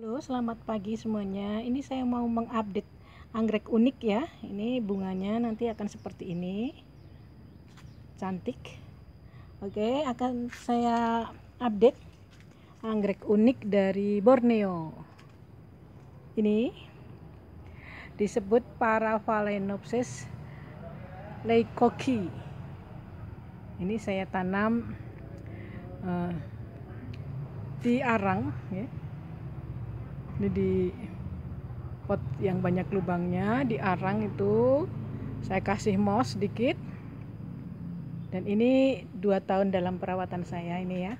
Halo, selamat pagi semuanya. Ini saya mau mengupdate anggrek unik ya. Ini bunganya nanti akan seperti ini. Cantik. Oke, akan saya update anggrek unik dari Borneo. Ini disebut Paraphalaenopsis leikoki. Ini saya tanam uh, di arang ya ini di pot yang banyak lubangnya di arang itu saya kasih moss sedikit dan ini dua tahun dalam perawatan saya ini ya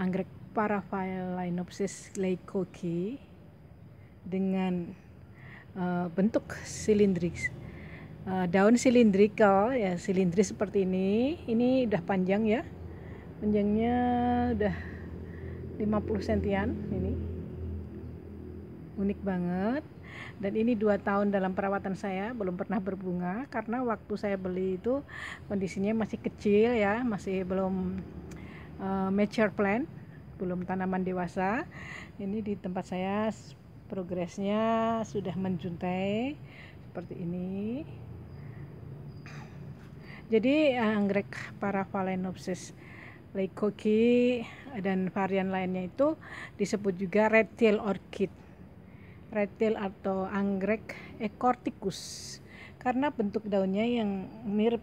anggrek Paraphalaenopsis leikoki dengan uh, bentuk silindrik uh, eh, daun silindrikal ya silindris seperti ini ini udah panjang ya panjangnya udah 50 sentian ini unik banget dan ini dua tahun dalam perawatan saya belum pernah berbunga karena waktu saya beli itu kondisinya masih kecil ya masih belum uh, mature plant belum tanaman dewasa ini di tempat saya progresnya sudah menjuntai seperti ini jadi eh, anggrek para phalaenopsis leikoki dan varian lainnya itu disebut juga red tail orchid reptil atau anggrek ekortikus karena bentuk daunnya yang mirip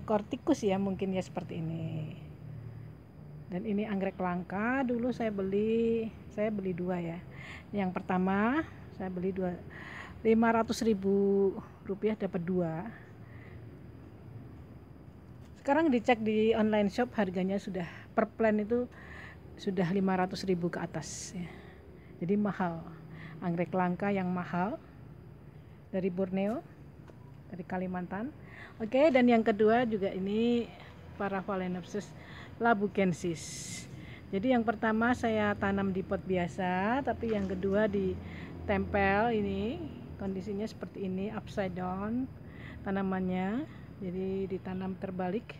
ekortikus ya mungkin ya seperti ini dan ini anggrek langka dulu saya beli saya beli dua ya yang pertama saya beli dua ratus ribu rupiah dapat dua sekarang dicek di online shop harganya sudah per plan itu sudah 500 ribu ke atas ya. jadi mahal anggrek langka yang mahal dari Borneo dari Kalimantan oke dan yang kedua juga ini para Phalaenopsis labukensis jadi yang pertama saya tanam di pot biasa tapi yang kedua di tempel ini kondisinya seperti ini upside down tanamannya jadi ditanam terbalik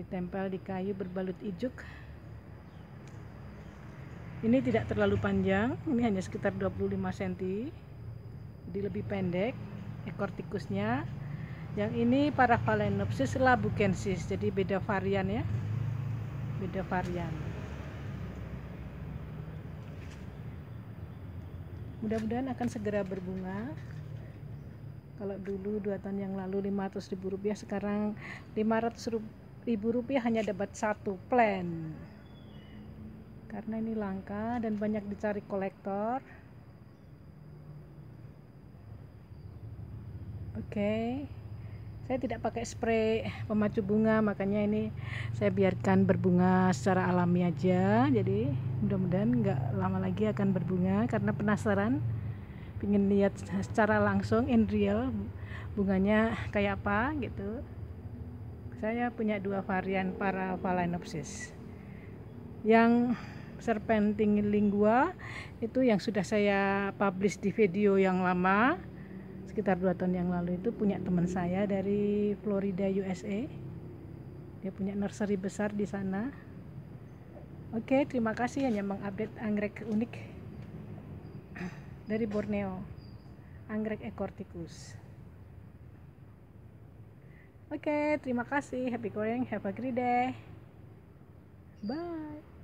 ditempel di kayu berbalut ijuk ini tidak terlalu panjang ini hanya sekitar 25 cm jadi lebih pendek ekor tikusnya yang ini para Phalaenopsis labukensis jadi beda varian ya beda varian mudah-mudahan akan segera berbunga kalau dulu dua tahun yang lalu 500 ribu rupiah sekarang 500 ribu rupiah hanya dapat satu plan karena ini langka dan banyak dicari kolektor oke saya tidak pakai spray pemacu bunga makanya ini saya biarkan berbunga secara alami aja jadi mudah-mudahan nggak lama lagi akan berbunga karena penasaran ingin lihat secara langsung in real bunganya kayak apa gitu saya punya dua varian para phalaenopsis yang serpenting lingua itu yang sudah saya publish di video yang lama sekitar dua tahun yang lalu itu punya teman saya dari Florida USA dia punya nursery besar di sana oke terima kasih hanya mengupdate anggrek unik dari Borneo anggrek ekorticus oke terima kasih happy growing have a great day bye